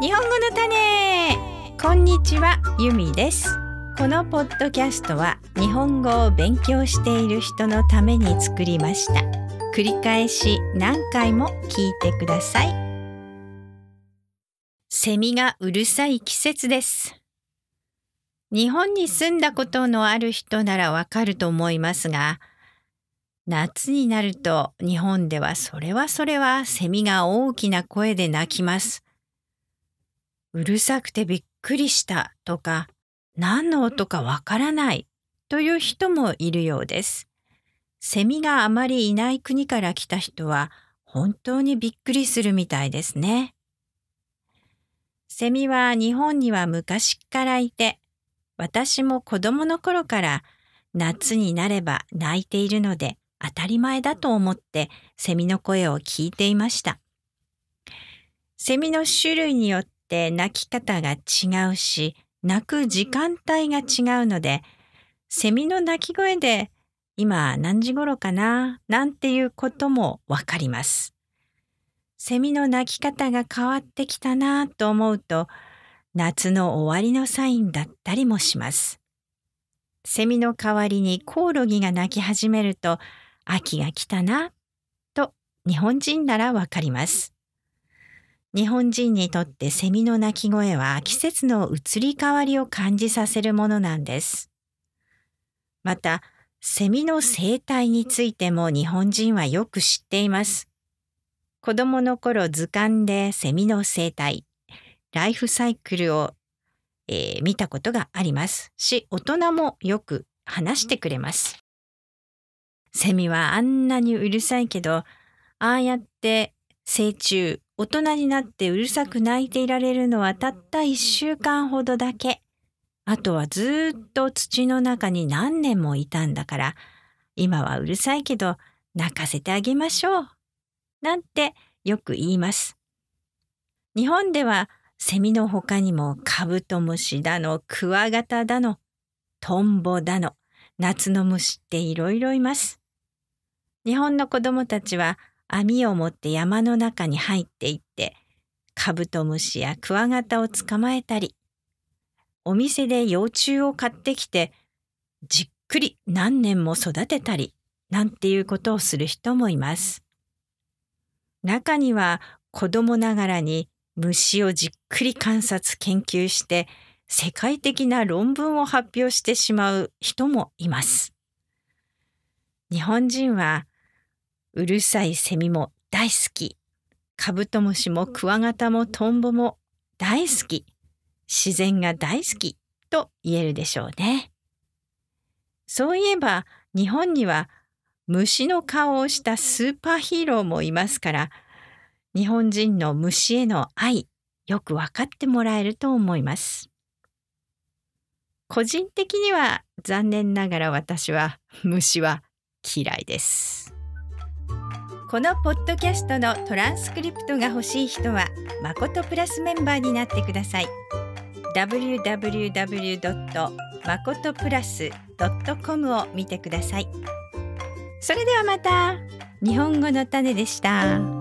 日本語の種こんにちはゆみですこのポッドキャストは日本語を勉強している人のために作りました繰り返し何回も聞いてくださいセミがうるさい季節です日本に住んだことのある人ならわかると思いますが夏になると日本ではそれはそれはセミが大きな声で鳴きます。うるさくてびっくりしたとか、何の音かわからないという人もいるようです。セミがあまりいない国から来た人は本当にびっくりするみたいですね。セミは日本には昔からいて、私も子供の頃から夏になれば鳴いているので当たり前だと思ってセミの声を聞いていました。セミの種類によっって泣き方が違うし、泣く時間帯が違うので、セミの鳴き声で今何時頃かななんていうこともわかります。セミの鳴き方が変わってきたなと思うと、夏の終わりのサインだったりもします。セミの代わりにコオロギが鳴き始めると、秋が来たなと日本人ならわかります。日本人にとってセミの鳴き声は季節の移り変わりを感じさせるものなんです。また、セミの生態についても日本人はよく知っています。子供の頃図鑑でセミの生態、ライフサイクルを、えー、見たことがありますし、大人もよく話してくれます。セミはあんなにうるさいけど、ああやって成虫大人になってうるさく泣いていられるのはたった1週間ほどだけ。あとはずっと土の中に何年もいたんだから、今はうるさいけど泣かせてあげましょう。なんてよく言います。日本ではセミの他にもカブトムシだの、クワガタだの、トンボだの、夏の虫っていろいろいます。日本の子供たちは網を持って山の中に入っていってカブトムシやクワガタを捕まえたりお店で幼虫を買ってきてじっくり何年も育てたりなんていうことをする人もいます。中には子供ながらに虫をじっくり観察研究して世界的な論文を発表してしまう人もいます。日本人はうるさいセミも大好き。カブトムシもクワガタもトンボも大好き。自然が大好きと言えるでしょうね。そういえば日本には虫の顔をしたスーパーヒーローもいますから日本人の虫への愛よく分かってもらえると思います。個人的には残念ながら私は虫は嫌いです。このポッドキャストのトランスクリプトが欲しい人はまことプラスメンバーになってください www. まことプラス .com を見てくださいそれではまた日本語の種でした。